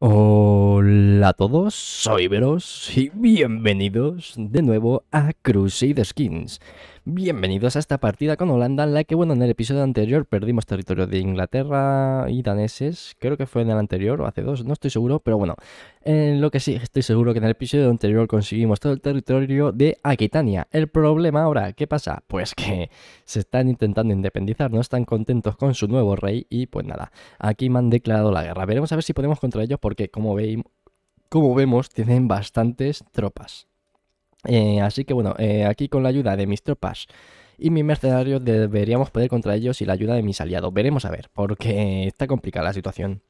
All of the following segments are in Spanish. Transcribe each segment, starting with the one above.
어, Hola a todos, soy Veros y bienvenidos de nuevo a Crusader Skins. Bienvenidos a esta partida con Holanda en la que, bueno, en el episodio anterior perdimos territorio de Inglaterra y daneses. Creo que fue en el anterior o hace dos, no estoy seguro, pero bueno. En lo que sí estoy seguro que en el episodio anterior conseguimos todo el territorio de Aquitania. El problema ahora, ¿qué pasa? Pues que se están intentando independizar, no están contentos con su nuevo rey y pues nada, aquí me han declarado la guerra. Veremos a ver si podemos contra ellos porque como veis como vemos, tienen bastantes tropas. Eh, así que bueno, eh, aquí con la ayuda de mis tropas y mis mercenarios deberíamos poder contra ellos y la ayuda de mis aliados. Veremos a ver, porque está complicada la situación.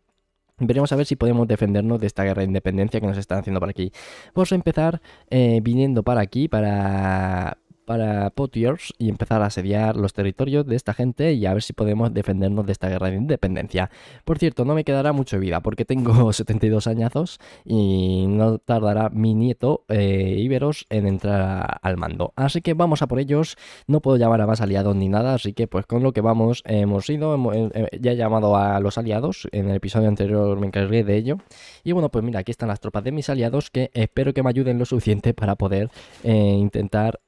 Veremos a ver si podemos defendernos de esta guerra de independencia que nos están haciendo por aquí. Vamos a empezar eh, viniendo para aquí, para, para Potiers y empezar a asediar los territorios de esta gente y a ver si podemos defendernos de esta guerra de independencia. Por cierto, no me quedará mucho vida porque tengo 72 añazos y no tardará mi nieto eh, Iberos en entrar al mando. Así que vamos a por ellos, no puedo llamar a más aliados ni nada, así que pues con lo que vamos hemos ido, eh, eh, ya he llamado a los aliados, en el episodio anterior me encargué de ello. Y bueno, pues mira, aquí están las tropas de mis aliados que espero que me ayuden lo suficiente para poder intentar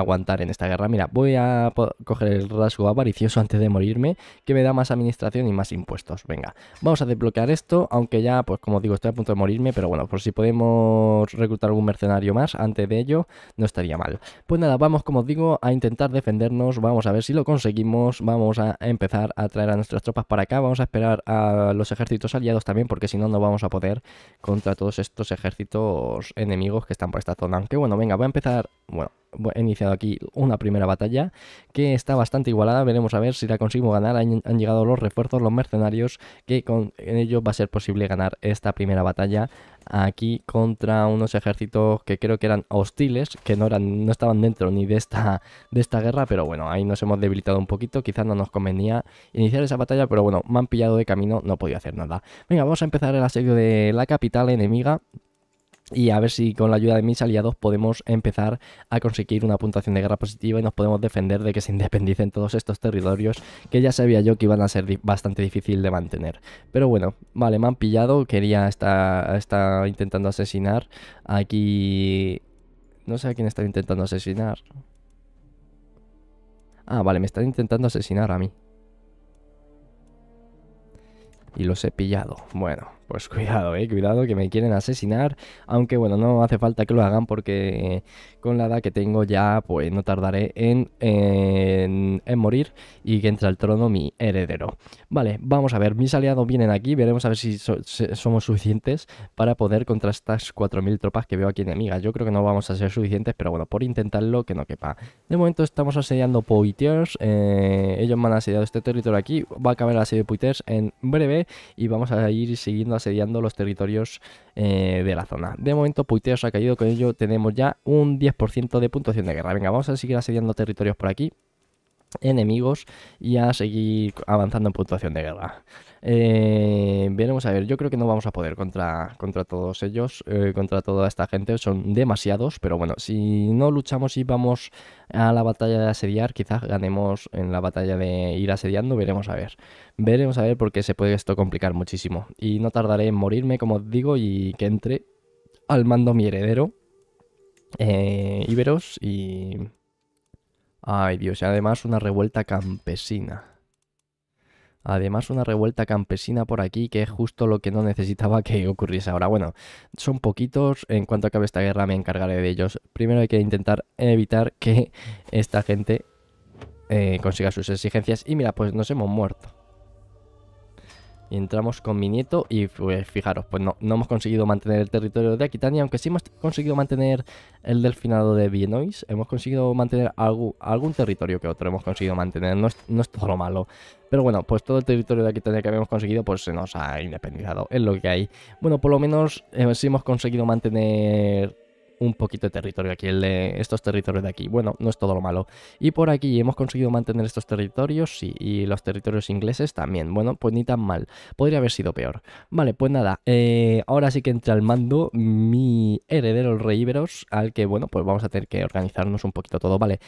aguantar en esta guerra. Mira, voy a coger el rasgo avaricioso antes de morirme, que me da más administración y más impuestos. Venga, vamos a desbloquear esto, aunque ya, pues como digo, estoy a punto de morirme, pero bueno, por si podemos reclutar algún mercenario más antes de ello, no estaría mal. Pues nada, vamos, como digo, a intentar defendernos, vamos a ver si lo conseguimos, vamos a empezar a traer a nuestras tropas para acá, vamos a esperar a los ejércitos aliados también, porque si no, no vamos a poder contra todos estos ejércitos enemigos que están por esta zona. Aunque bueno, venga, voy a empezar, bueno, he iniciado aquí una primera batalla que está bastante igualada. Veremos a ver si la consigo ganar. Han, llegado los refuerzos, los mercenarios, que con ello va a ser posible ganar esta primera batalla aquí contra unos ejércitos que creo que eran hostiles, que no, eran, no estaban dentro ni de esta, de esta guerra, pero bueno, ahí nos hemos debilitado un poquito. Quizás no nos convenía iniciar esa batalla, pero bueno, me han pillado de camino, no podía hacer nada. Venga, vamos a empezar el asedio de la capital enemiga y a ver si con la ayuda de mis aliados podemos empezar a conseguir una puntuación de guerra positiva y nos podemos defender de que se independicen todos estos territorios que ya sabía yo que iban a ser bastante difícil de mantener. Pero bueno, vale, me han pillado, quería estar, estar intentando asesinar aquí... No sé a quién están intentando asesinar. Ah, vale, me están intentando asesinar a mí. Y los he pillado. Bueno, pues cuidado, eh, cuidado que me quieren asesinar, aunque bueno, no hace falta que lo hagan porque eh, con la edad que tengo ya pues no tardaré en, en, morir y que entre al trono mi heredero. Vale, vamos a ver, mis aliados vienen aquí, veremos a ver si, somos suficientes para poder contra estas 4.000 tropas que veo aquí enemigas. Yo creo que no vamos a ser suficientes, pero bueno, por intentarlo que no quepa. De momento estamos asediando Poitiers, eh, ellos me han asediado este territorio aquí, va a acabar la asedio de Poitiers en breve y vamos a ir siguiendo asediando los territorios eh, de la zona. De momento, Puiteos ha caído, con ello tenemos ya un 10% de puntuación de guerra. Venga, vamos a seguir asediando territorios por aquí enemigos y a seguir avanzando en puntuación de guerra. Eh, veremos a ver, yo creo que no vamos a poder contra, contra todos ellos, eh, contra toda esta gente, son demasiados, pero bueno, si no luchamos y vamos a la batalla de asediar, quizás ganemos en la batalla de ir asediando, veremos a ver. Veremos a ver porque se puede esto complicar muchísimo. Y no tardaré en morirme, como digo, y que entre al mando mi heredero, eh, Iberos, y... Ay Dios, y además una revuelta campesina. Además, una revuelta campesina por aquí, que es justo lo que no necesitaba que ocurriese ahora. Bueno, son poquitos. En cuanto acabe esta guerra, me encargaré de ellos. Primero hay que intentar evitar que esta gente eh, consiga sus exigencias. Y mira, pues nos hemos muerto entramos con mi nieto y pues, fijaros, pues no, no hemos conseguido mantener el territorio de Aquitania, aunque sí hemos conseguido mantener el delfinado de Vienois, hemos conseguido mantener algo, algún territorio que otro, hemos conseguido mantener, no es, todo lo malo. Pero bueno, pues todo el territorio de Aquitania que habíamos conseguido pues se nos ha independizado, es lo que hay. Bueno, por lo menos eh, sí hemos conseguido mantener un poquito de territorio aquí, el de estos territorios de aquí. Bueno, no es todo lo malo. Y por aquí hemos conseguido mantener estos territorios, sí, y los territorios ingleses también. Bueno, pues ni tan mal. Podría haber sido peor. Vale, pues nada, eh, ahora sí que entra al mando mi heredero, el rey al que, bueno, pues vamos a tener que organizarnos un poquito todo. Vale,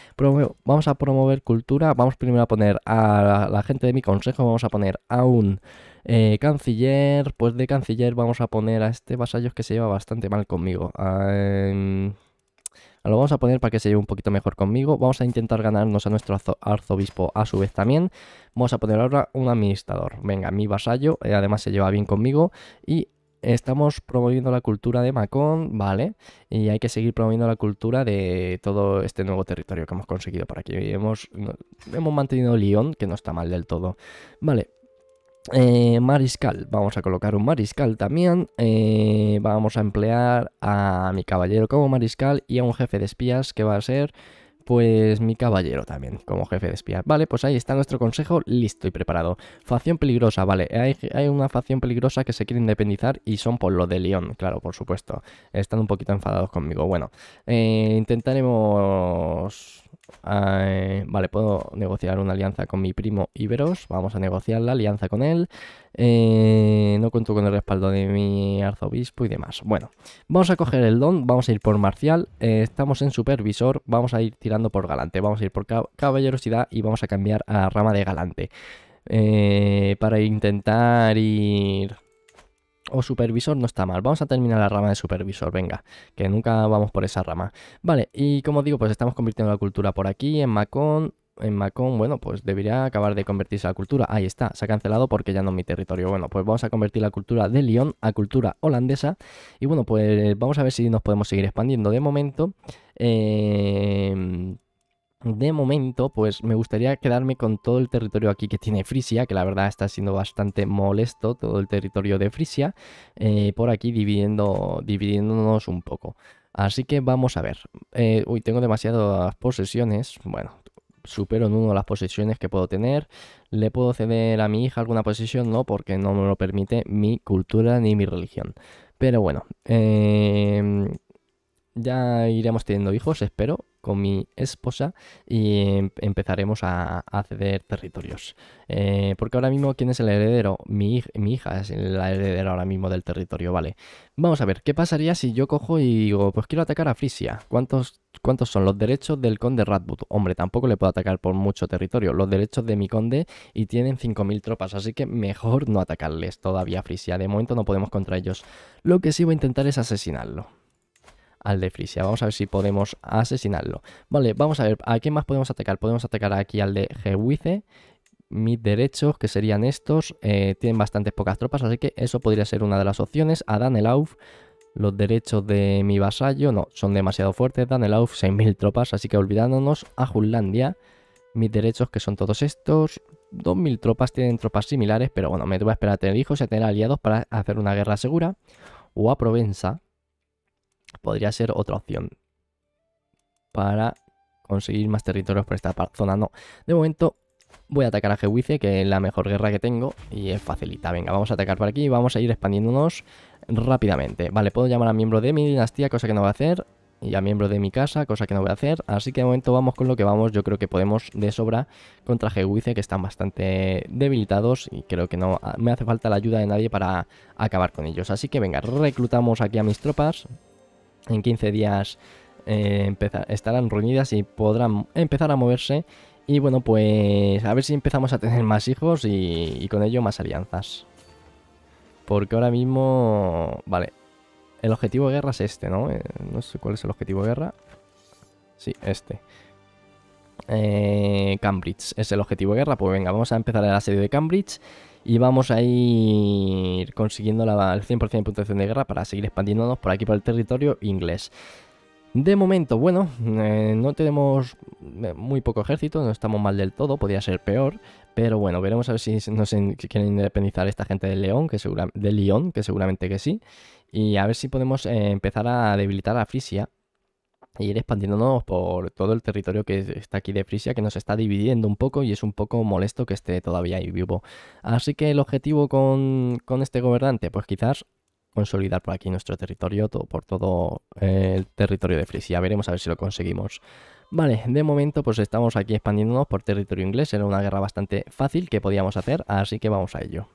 vamos a promover cultura. Vamos primero a poner a la gente de mi consejo, vamos a poner a un... Eh, canciller, pues de canciller vamos a poner a este vasallo que se lleva bastante mal conmigo. Ah, em, lo vamos a poner para que se lleve un poquito mejor conmigo. Vamos a intentar ganarnos a nuestro arzobispo a su vez también. Vamos a poner ahora un administrador. Venga, mi vasallo, eh, además se lleva bien conmigo. Y estamos promoviendo la cultura de Macón, ¿vale? Y hay que seguir promoviendo la cultura de todo este nuevo territorio que hemos conseguido por aquí. Hemos, hemos mantenido León, que no está mal del todo. Vale, eh, mariscal, vamos a colocar un mariscal también. Eh, vamos a emplear a mi caballero como mariscal y a un jefe de espías que va a ser, pues, mi caballero también como jefe de espías. Vale, pues ahí está nuestro consejo listo y preparado. Facción peligrosa, vale, hay, una facción peligrosa que se quiere independizar y son por lo de León, claro, por supuesto. Están un poquito enfadados conmigo. Bueno, eh, intentaremos eh, vale, puedo negociar una alianza con mi primo Iberos. Vamos a negociar la alianza con él. Eh, no cuento con el respaldo de mi arzobispo y demás. Bueno, vamos a coger el don. Vamos a ir por marcial. Eh, estamos en supervisor. Vamos a ir tirando por galante. Vamos a ir por caballerosidad y vamos a cambiar a rama de galante. para intentar ir o supervisor no está mal. Vamos a terminar la rama de supervisor, venga, que nunca vamos por esa rama. Vale, y como digo, pues estamos convirtiendo la cultura por aquí, en Macón, en Macón, bueno, pues debería acabar de convertirse a la cultura. Ahí está, se ha cancelado porque ya no es mi territorio. Bueno, pues vamos a convertir la cultura de Lyon a cultura holandesa. Y bueno, pues vamos a ver si nos podemos seguir expandiendo. De momento, eh, de momento, pues me gustaría quedarme con todo el territorio aquí que tiene Frisia, que la verdad está siendo bastante molesto todo el territorio de Frisia, eh, por aquí dividiendo, dividiéndonos un poco. Así que vamos a ver. Eh, uy, tengo demasiadas posesiones. Bueno, supero en uno las posesiones que puedo tener. ¿Le puedo ceder a mi hija alguna posesión? No, porque no me lo permite mi cultura ni mi religión. Pero bueno, eh, ya iremos teniendo hijos, espero, con mi esposa y em, empezaremos a, ceder territorios. Eh, porque ahora mismo, ¿quién es el heredero? Mi, mi, hija es la heredera ahora mismo del territorio, vale. Vamos a ver, ¿qué pasaría si yo cojo y digo, pues quiero atacar a Frisia? ¿Cuántos, ¿Cuántos son los derechos del conde Radboud, Hombre, tampoco le puedo atacar por mucho territorio. Los derechos de mi conde y tienen 5.000 tropas, así que mejor no atacarles todavía a Frisia. De momento no podemos contra ellos. Lo que sí voy a intentar es asesinarlo al de Frisia. Vamos a ver si podemos asesinarlo. Vale, vamos a ver, ¿a quién más podemos atacar? Podemos atacar aquí al de Gewice mis derechos, que serían estos, eh, tienen bastantes pocas tropas, así que eso podría ser una de las opciones. A Danelauf, los derechos de mi vasallo, no, son demasiado fuertes. Danelauf, 6.000 tropas, así que olvidándonos. A jullandia. mis derechos, que son todos estos. 2.000 tropas, tienen tropas similares, pero bueno, me voy a esperar a tener hijos y a tener aliados para hacer una guerra segura. O a Provenza, podría ser otra opción para conseguir más territorios por esta zona. No, de momento voy a atacar a Jewice, que es la mejor guerra que tengo y es facilita. Venga, vamos a atacar por aquí y vamos a ir expandiéndonos rápidamente. Vale, puedo llamar a miembro de mi dinastía, cosa que no voy a hacer, y a miembro de mi casa, cosa que no voy a hacer. Así que de momento vamos con lo que vamos. Yo creo que podemos de sobra contra Jewice, que están bastante debilitados y creo que no ah, me hace falta la ayuda de nadie para acabar con ellos. Así que venga, reclutamos aquí a mis tropas. En 15 días eh, estarán reunidas y podrán empezar a moverse. Y bueno, pues a ver si empezamos a tener más hijos y, con ello más alianzas. Porque ahora mismo... Vale. El objetivo de guerra es este, ¿no? Eh, no sé cuál es el objetivo de guerra. Sí, este. Eh, Cambridge es el objetivo de guerra. Pues venga, vamos a empezar el asedio de Cambridge y vamos a ir consiguiendo la, el 100% de puntuación de guerra para seguir expandiéndonos por aquí por el territorio inglés. De momento, bueno, eh, no tenemos eh, muy poco ejército, no estamos mal del todo, podría ser peor, pero bueno, veremos a ver si nos quieren independizar esta gente de León, que de León que seguramente que sí, y a ver si podemos eh, empezar a debilitar a Frisia, y e ir expandiéndonos por todo el territorio que está aquí de Frisia, que nos está dividiendo un poco y es un poco molesto que esté todavía ahí vivo. Así que el objetivo con, este gobernante, pues quizás consolidar por aquí nuestro territorio, todo, por todo eh, el territorio de Frisia. Veremos a ver si lo conseguimos. Vale, de momento pues estamos aquí expandiéndonos por territorio inglés, era una guerra bastante fácil que podíamos hacer, así que vamos a ello.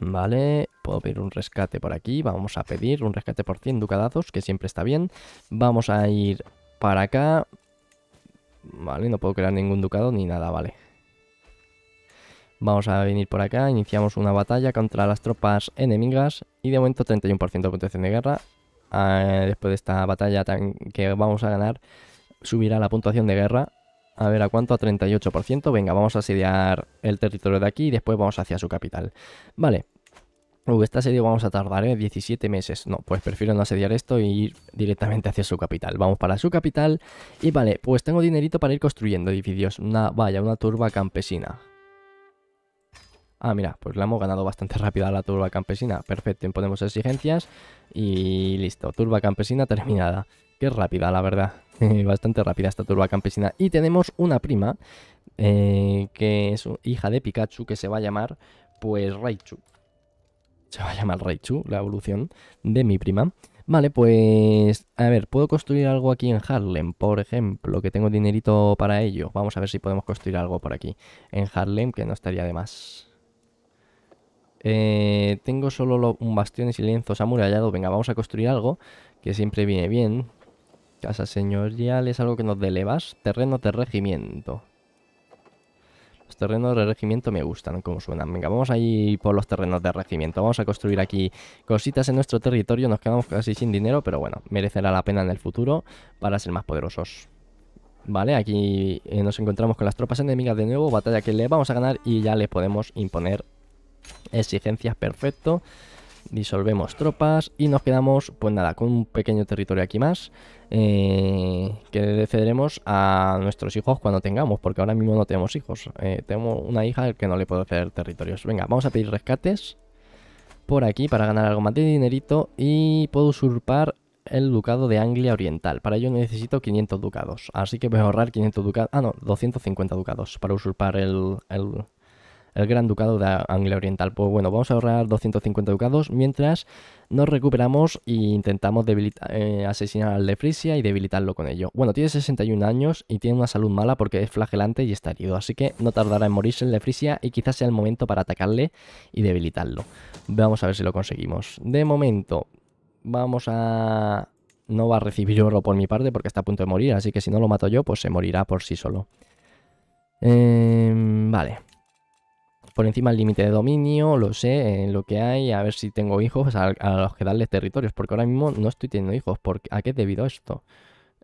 Vale, puedo pedir un rescate por aquí. Vamos a pedir un rescate por 100 ducadazos, que siempre está bien. Vamos a ir para acá. Vale, no puedo crear ningún ducado ni nada, vale. Vamos a venir por acá, iniciamos una batalla contra las tropas enemigas y de momento 31% de puntuación de guerra. Ah, después de esta batalla que vamos a ganar, subirá la puntuación de guerra a ver, ¿a cuánto? A 38%. Venga, vamos a asediar el territorio de aquí y después vamos hacia su capital. Vale. esta asedio vamos a tardar, 17 ¿eh? meses. No, pues prefiero no asediar esto e ir directamente hacia su capital. Vamos para su capital. Y vale, pues tengo dinerito para ir construyendo edificios. Una, vaya, una turba campesina. Ah, mira, pues la hemos ganado bastante rápida la turba campesina. Perfecto, imponemos exigencias y listo. Turba campesina terminada. Qué rápida, la verdad. bastante rápida esta turba campesina. Y tenemos una prima, eh, que es hija de Pikachu, que se va a llamar, pues, Raichu. Se va a llamar Raichu, la evolución de mi prima. Vale, pues, a ver, ¿puedo construir algo aquí en Harlem? Por ejemplo, que tengo dinerito para ello. Vamos a ver si podemos construir algo por aquí en Harlem, que no estaría de más. Eh, tengo solo un bastión y silencios amurallado Venga, vamos a construir algo, que siempre viene bien. Casa señorial es algo que nos delevas. Terrenos de regimiento. Los terrenos de regimiento me gustan, como suenan. Venga, vamos ahí por los terrenos de regimiento. Vamos a construir aquí cositas en nuestro territorio. Nos quedamos casi sin dinero, pero bueno, merecerá la pena en el futuro para ser más poderosos. Vale, aquí eh, nos encontramos con las tropas enemigas de nuevo, batalla que le vamos a ganar y ya le podemos imponer exigencias perfecto disolvemos tropas y nos quedamos, pues nada, con un pequeño territorio aquí más eh, que le cederemos a nuestros hijos cuando tengamos, porque ahora mismo no tenemos hijos. Eh, tenemos una hija que no le puedo ceder territorios. Venga, vamos a pedir rescates por aquí para ganar algo más de dinerito y puedo usurpar el ducado de Anglia Oriental. Para ello necesito 500 ducados, así que voy a ahorrar 500 ducados, ah no, 250 ducados para usurpar el el Gran Ducado de Anglia Oriental. Pues bueno, vamos a ahorrar 250 ducados mientras nos recuperamos e intentamos eh, asesinar al Lefrisia y debilitarlo con ello. Bueno, tiene 61 años y tiene una salud mala porque es flagelante y está herido, así que no tardará en morirse el Lefrisia y quizás sea el momento para atacarle y debilitarlo. Vamos a ver si lo conseguimos. De momento, vamos a... No va a recibir oro por mi parte porque está a punto de morir, así que si no lo mato yo, pues se morirá por sí solo. Em, vale por encima el límite de dominio, lo sé, eh, lo que hay, a ver si tengo hijos, a, los que darles territorios, porque ahora mismo no estoy teniendo hijos. ¿A qué es debido esto?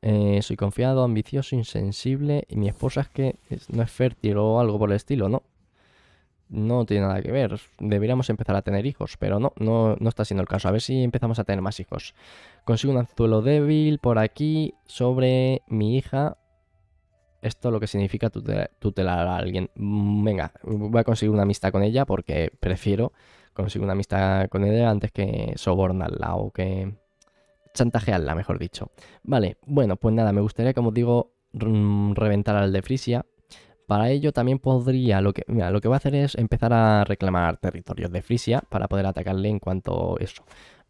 Eh, soy confiado, ambicioso, insensible y mi esposa es que no es fértil o algo por el estilo, ¿no? No tiene nada que ver. Deberíamos empezar a tener hijos, pero no, no, no está siendo el caso. A ver si empezamos a tener más hijos. Consigo un anzuelo débil por aquí sobre mi hija esto lo que significa tutelar, a alguien. Mm, venga, voy a conseguir una amistad con ella porque prefiero conseguir una amistad con ella antes que sobornarla o que chantajearla, mejor dicho. Vale, bueno, pues nada, me gustaría, como digo, mm, reventar al de Frisia. Para ello también podría, lo que, mira, lo que voy a hacer es empezar a reclamar territorios de Frisia para poder atacarle en cuanto eso,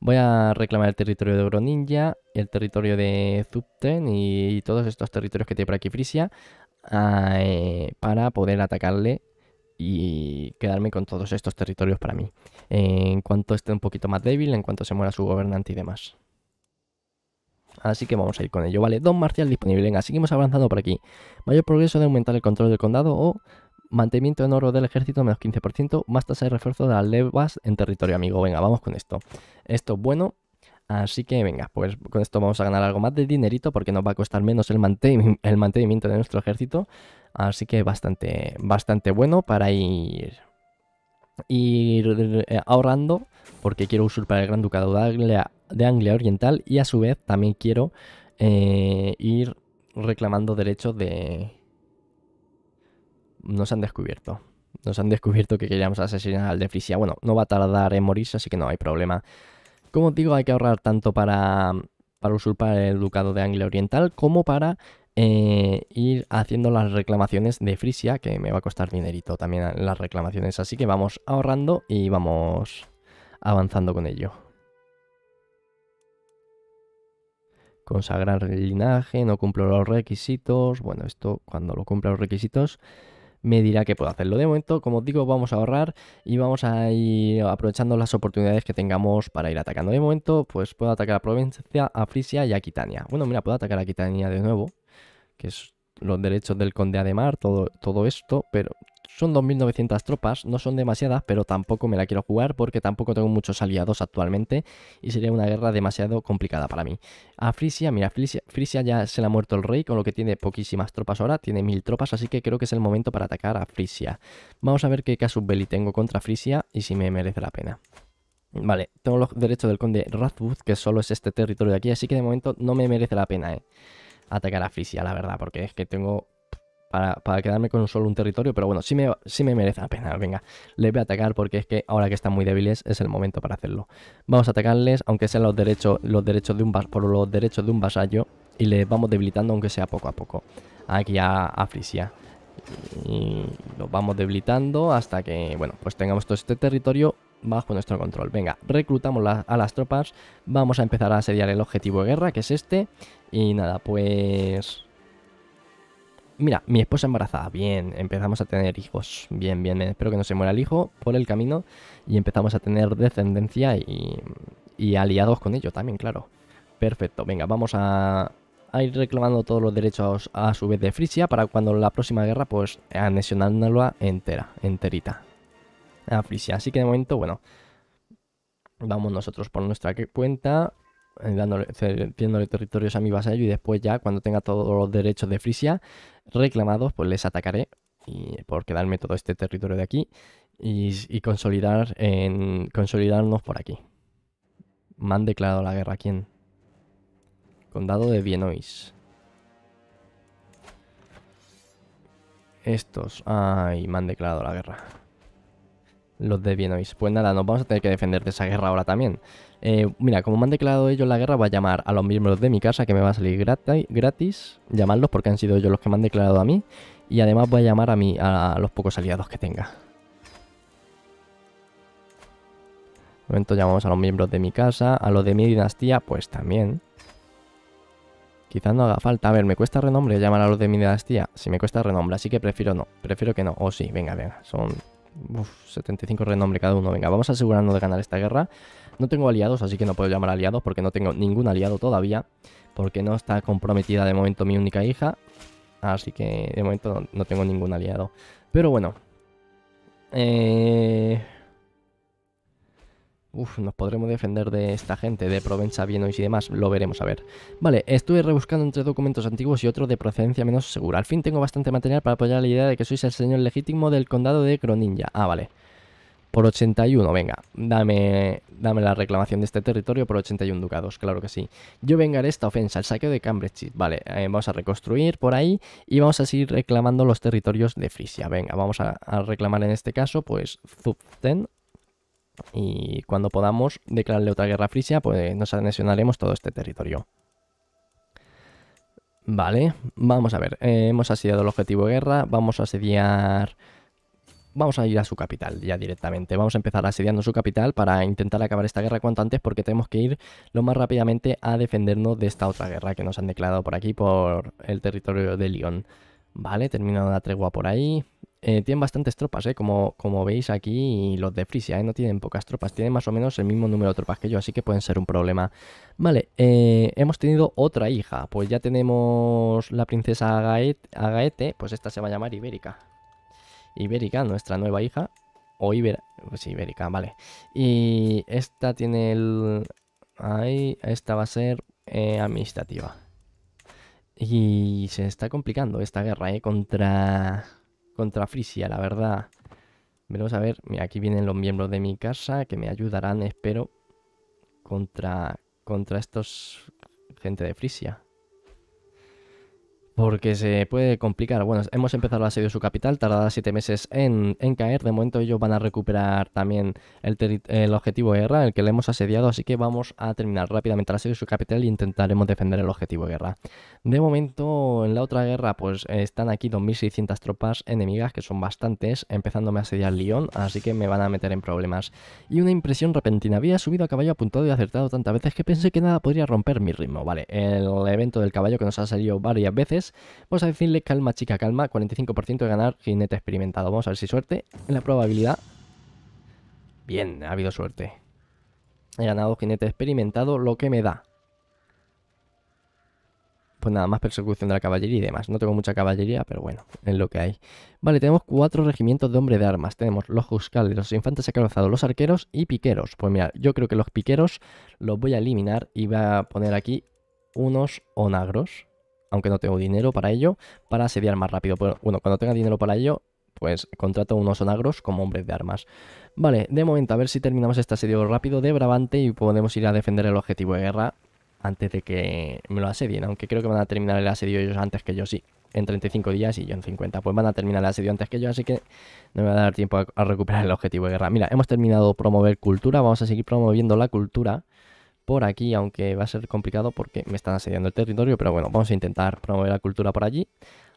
Voy a reclamar el territorio de Groninja, el territorio de Zubten y todos estos territorios que tiene por aquí Frisia ah, eh, para poder atacarle y quedarme con todos estos territorios para mí. en cuanto esté un poquito más débil, en cuanto se muera su gobernante y demás. Así que vamos a ir con ello, ¿vale? Don Marcial disponible. Venga, seguimos avanzando por aquí. Mayor progreso de aumentar el control del condado o mantenimiento en oro del ejército menos 15%, más tasa de refuerzo de las levas en territorio amigo. Venga, vamos con esto. Esto es bueno. Así que venga, pues con esto vamos a ganar algo más de dinerito porque nos va a costar menos el, el mantenimiento de nuestro ejército. Así que bastante, bastante bueno para ir, ir eh, ahorrando porque quiero usurpar el Gran Ducado de Anglia, Oriental y a su vez también quiero eh, ir reclamando derechos de, nos han descubierto. Nos han descubierto que queríamos asesinar al de Frisia. Bueno, no va a tardar en morirse, así que no hay problema. Como digo, hay que ahorrar tanto para, usurpar el ducado de Anglia Oriental como para eh, ir haciendo las reclamaciones de Frisia, que me va a costar dinerito también las reclamaciones. Así que vamos ahorrando y vamos avanzando con ello. Consagrar el linaje, no cumplo los requisitos. Bueno, esto cuando lo cumpla los requisitos me dirá que puedo hacerlo. De momento, como os digo, vamos a ahorrar y vamos a ir aprovechando las oportunidades que tengamos para ir atacando. De momento, pues puedo atacar a Provincia, a Frisia y a Aquitania. Bueno, mira, puedo atacar a Aquitania de nuevo, que es los derechos del conde Ademar, todo, todo esto, pero son 2.900 tropas, no son demasiadas, pero tampoco me la quiero jugar porque tampoco tengo muchos aliados actualmente y sería una guerra demasiado complicada para mí. A Frisia, mira, Frisia, ya se le ha muerto el rey, con lo que tiene poquísimas tropas ahora, tiene mil tropas, así que creo que es el momento para atacar a Frisia. Vamos a ver qué casus belli tengo contra Frisia y si me merece la pena. Vale, tengo los derechos del conde Rathwood, que solo es este territorio de aquí, así que de momento no me merece la pena, eh atacar a Frisia, la verdad, porque es que tengo para, quedarme con solo un territorio, pero bueno, sí me, sí me merece la pena, venga, les voy a atacar porque es que ahora que están muy débiles es el momento para hacerlo. Vamos a atacarles, aunque sean los derechos, los derechos de un por los derechos de un vasallo, y les vamos debilitando aunque sea poco a poco, aquí a, a Frisia. Y los vamos debilitando hasta que, bueno, pues tengamos todo este territorio bajo nuestro control. Venga, reclutamos a las tropas, vamos a empezar a asediar el objetivo de guerra, que es este, y nada, pues... Mira, mi esposa embarazada, bien, empezamos a tener hijos, bien, bien, eh, espero que no se muera el hijo por el camino y empezamos a tener descendencia y, aliados con ello también, claro. Perfecto, venga, vamos a, ir reclamando todos los derechos a su vez de Frisia para cuando la próxima guerra pues anexionándola entera, enterita a Frisia. Así que de momento, bueno, vamos nosotros por nuestra cuenta, eh, dándole, territorios a mi vasallo y después ya cuando tenga todos los derechos de Frisia reclamados, pues les atacaré y por quedarme todo este territorio de aquí y, consolidar en, consolidarnos por aquí. Me han declarado la guerra, ¿quién? Condado de Vienois. Estos... Ay, me han declarado la guerra los de Vienois. Pues nada, nos vamos a tener que defender de esa guerra ahora también. Eh, mira, como me han declarado ellos la guerra, voy a llamar a los miembros de mi casa, que me va a salir gratis, llamarlos porque han sido ellos los que me han declarado a mí. Y además voy a llamar a, mí, a los pocos aliados que tenga. De momento llamamos a los miembros de mi casa, a los de mi dinastía, pues también. Quizás no haga falta. A ver, ¿me cuesta renombre llamar a los de mi dinastía? Si sí, me cuesta renombre, así que prefiero no. Prefiero que no. O oh, sí, venga, venga. Son 75 renombre cada uno. Venga, vamos a asegurarnos de ganar esta guerra. No tengo aliados, así que no puedo llamar aliados porque no tengo ningún aliado todavía. Porque no está comprometida de momento mi única hija. Así que de momento no tengo ningún aliado. Pero bueno. Eh, Uf, nos podremos defender de esta gente, de Provenza, hoy y demás, lo veremos a ver. Vale, estuve rebuscando entre documentos antiguos y otro de procedencia menos segura. Al fin tengo bastante material para apoyar la idea de que sois el señor legítimo del condado de Croninja Ah, vale. Por 81, venga, dame, dame la reclamación de este territorio por 81 ducados, claro que sí. Yo vengaré esta ofensa, el saqueo de Cambridge. Vale, eh, vamos a reconstruir por ahí y vamos a seguir reclamando los territorios de Frisia. Venga, vamos a, a reclamar en este caso, pues, Zubten, y cuando podamos declararle otra guerra a Frisia, pues nos anexionaremos todo este territorio. Vale, vamos a ver, eh, hemos asediado el objetivo de guerra, vamos a asediar... Vamos a ir a su capital ya directamente, vamos a empezar asediando su capital para intentar acabar esta guerra cuanto antes porque tenemos que ir lo más rápidamente a defendernos de esta otra guerra que nos han declarado por aquí por el territorio de Lyon. Vale, termina la tregua por ahí, eh, tienen bastantes tropas, ¿eh? como, como veis aquí, los de Frisia, ¿eh? no tienen pocas tropas, tienen más o menos el mismo número de tropas que yo, así que pueden ser un problema. Vale, eh, hemos tenido otra hija, pues ya tenemos la princesa Agaete, pues esta se va a llamar Ibérica. Ibérica, nuestra nueva hija, o Ibera, pues Ibérica, vale. Y esta tiene el... Ahí, esta va a ser eh, administrativa. Y se está complicando esta guerra, ¿eh? Contra contra Frisia, la verdad. Vamos a ver, mira, aquí vienen los miembros de mi casa que me ayudarán, espero, contra, contra estos gente de Frisia. Porque se puede complicar. Bueno, hemos empezado el asedio de su capital, tardada 7 meses en, caer. De momento ellos van a recuperar también el, objetivo de guerra, el que le hemos asediado, así que vamos a terminar rápidamente el asedio de su capital y e intentaremos defender el objetivo de guerra. De momento, en la otra guerra, pues están aquí 2.600 tropas enemigas, que son bastantes, empezándome a asediar Lyon, así que me van a meter en problemas. Y una impresión repentina. Había subido a caballo apuntado y acertado tantas veces que pensé que nada podría romper mi ritmo. Vale, el evento del caballo que nos ha salido varias veces Vamos a decirle calma, chica, calma. 45% de ganar jinete experimentado. Vamos a ver si suerte en la probabilidad. Bien, ha habido suerte. He ganado jinete experimentado, lo que me da. Pues nada, más persecución de la caballería y demás. No tengo mucha caballería, pero bueno, es lo que hay. Vale, tenemos cuatro regimientos de hombre de armas. Tenemos los juscales, los infantes acorazados, los arqueros y piqueros. Pues mira, yo creo que los piqueros los voy a eliminar y voy a poner aquí unos onagros aunque no tengo dinero para ello, para asediar más rápido. Pero, bueno, cuando tenga dinero para ello, pues contrato unos onagros como hombres de armas. Vale, de momento a ver si terminamos este asedio rápido de Brabante y podemos ir a defender el objetivo de guerra antes de que me lo asedien, aunque creo que van a terminar el asedio ellos antes que yo, sí, en 35 días y yo en 50, pues van a terminar el asedio antes que yo, así que no me va a dar tiempo a recuperar el objetivo de guerra. Mira, hemos terminado promover cultura, vamos a seguir promoviendo la cultura por aquí, aunque va a ser complicado porque me están asediando el territorio, pero bueno, vamos a intentar promover la cultura por allí,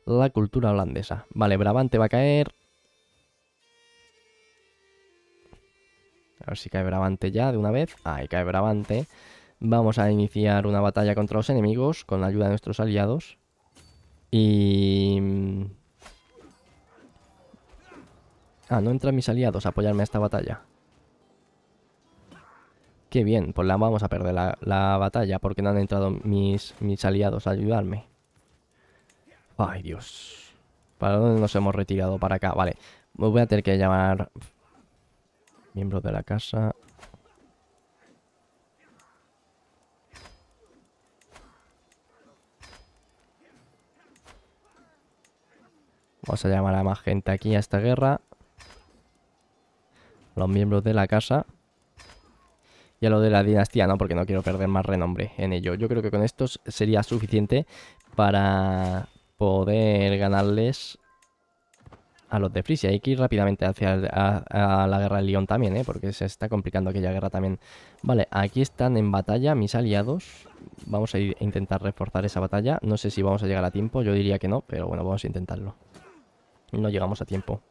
la cultura holandesa. Vale, Brabante va a caer. A ver si cae Brabante ya de una vez. Ahí cae Brabante. Vamos a iniciar una batalla contra los enemigos con la ayuda de nuestros aliados. Y... Mm, ah, no entran mis aliados a apoyarme a esta batalla. Qué bien, pues la vamos a perder la, batalla porque no han entrado mis, mis aliados a ayudarme. Ay, Dios. ¿Para dónde nos hemos retirado? Para acá, vale. Me voy a tener que llamar... Miembros de la casa... Vamos a llamar a más gente aquí a esta guerra. Los miembros de la casa lo de la dinastía no, porque no quiero perder más renombre en ello. Yo creo que con estos sería suficiente para poder ganarles a los de Frisia. Hay que ir rápidamente hacia la guerra de León también, ¿eh? porque se está complicando aquella guerra también. Vale, aquí están en batalla mis aliados. Vamos a, a intentar reforzar esa batalla. No sé si vamos a llegar a tiempo, yo diría que no, pero bueno, vamos a intentarlo. No llegamos a tiempo.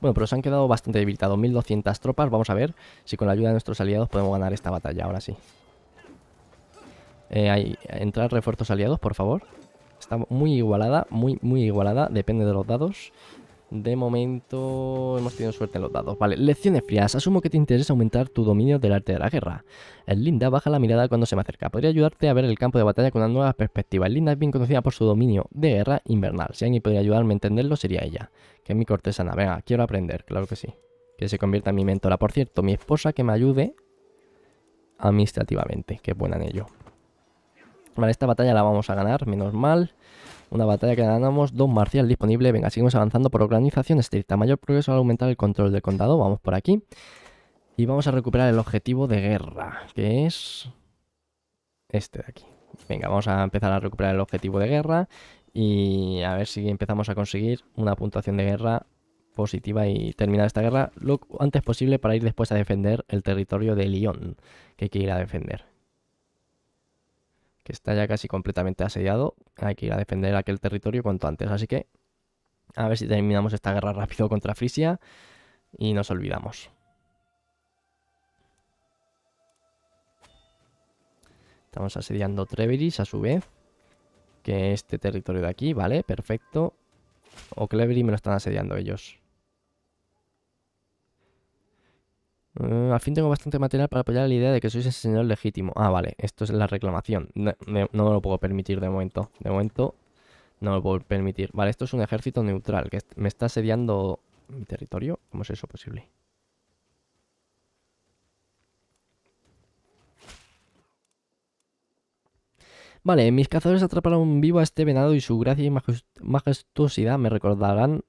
Bueno, pero se han quedado bastante debilitados. 1200 tropas. Vamos a ver si con la ayuda de nuestros aliados podemos ganar esta batalla. Ahora sí. Eh, Ahí, entrar refuerzos aliados, por favor. Está muy igualada, muy, muy igualada. Depende de los dados. De momento hemos tenido suerte en los dados. Vale, lecciones frías. Asumo que te interesa aumentar tu dominio del arte de la guerra. El Linda baja la mirada cuando se me acerca. Podría ayudarte a ver el campo de batalla con una nueva perspectiva. El Linda es bien conocida por su dominio de guerra invernal. Si alguien podría ayudarme a entenderlo, sería ella que es mi cortesana. Venga, quiero aprender, claro que sí. Que se convierta en mi mentora. Por cierto, mi esposa que me ayude administrativamente, qué buena en ello. Vale, esta batalla la vamos a ganar, menos mal. Una batalla que ganamos, dos marciales disponible. Venga, seguimos avanzando por organización estricta. Mayor progreso al aumentar el control del condado. Vamos por aquí. Y vamos a recuperar el objetivo de guerra, que es este de aquí. Venga, vamos a empezar a recuperar el objetivo de guerra y a ver si empezamos a conseguir una puntuación de guerra positiva y terminar esta guerra lo antes posible para ir después a defender el territorio de Lyon, que hay que ir a defender. Que está ya casi completamente asediado, hay que ir a defender aquel territorio cuanto antes, así que a ver si terminamos esta guerra rápido contra Frisia y nos olvidamos. Estamos asediando Treveris a su vez que este territorio de aquí, vale, perfecto. O Clevery me lo están asediando ellos. Eh, al fin tengo bastante material para apoyar la idea de que sois el señor legítimo. Ah, vale, esto es la reclamación. No, me lo puedo permitir de momento. De momento no me lo puedo permitir. Vale, esto es un ejército neutral que me está asediando mi territorio. ¿Cómo es eso posible? Vale, mis cazadores atraparon vivo a este venado y su gracia y majestuosidad me recordarán.